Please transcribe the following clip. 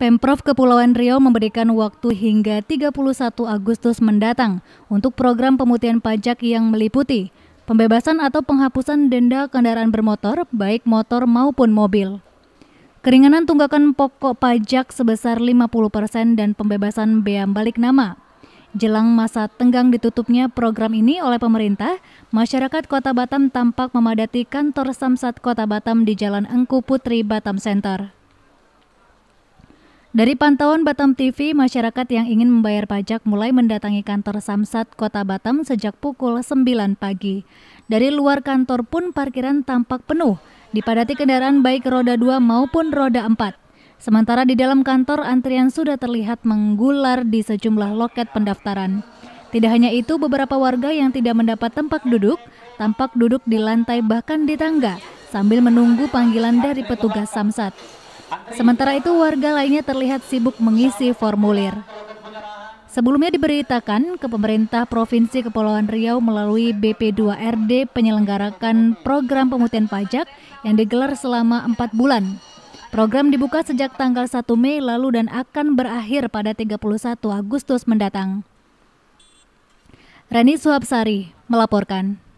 Pemprov Kepulauan Riau memberikan waktu hingga 31 Agustus mendatang untuk program pemutihan pajak yang meliputi pembebasan atau penghapusan denda kendaraan bermotor, baik motor maupun mobil. Keringanan tunggakan pokok pajak sebesar 50% dan pembebasan bea balik nama Jelang masa tenggang ditutupnya program ini oleh pemerintah, masyarakat Kota Batam tampak memadati kantor Samsat Kota Batam di Jalan Engku Putri Batam Center. Dari pantauan Batam TV, masyarakat yang ingin membayar pajak mulai mendatangi kantor Samsat Kota Batam sejak pukul 9 pagi. Dari luar kantor pun parkiran tampak penuh, dipadati kendaraan baik roda 2 maupun roda 4. Sementara di dalam kantor, antrian sudah terlihat menggular di sejumlah loket pendaftaran. Tidak hanya itu, beberapa warga yang tidak mendapat tempat duduk tampak duduk di lantai bahkan di tangga sambil menunggu panggilan dari petugas Samsat. Sementara itu, warga lainnya terlihat sibuk mengisi formulir. Sebelumnya diberitakan ke pemerintah Provinsi Kepulauan Riau melalui BP2RD penyelenggarakan program pemutihan pajak yang digelar selama empat bulan Program dibuka sejak tanggal 1 Mei lalu dan akan berakhir pada 31 Agustus mendatang. Reni Suhapsari melaporkan.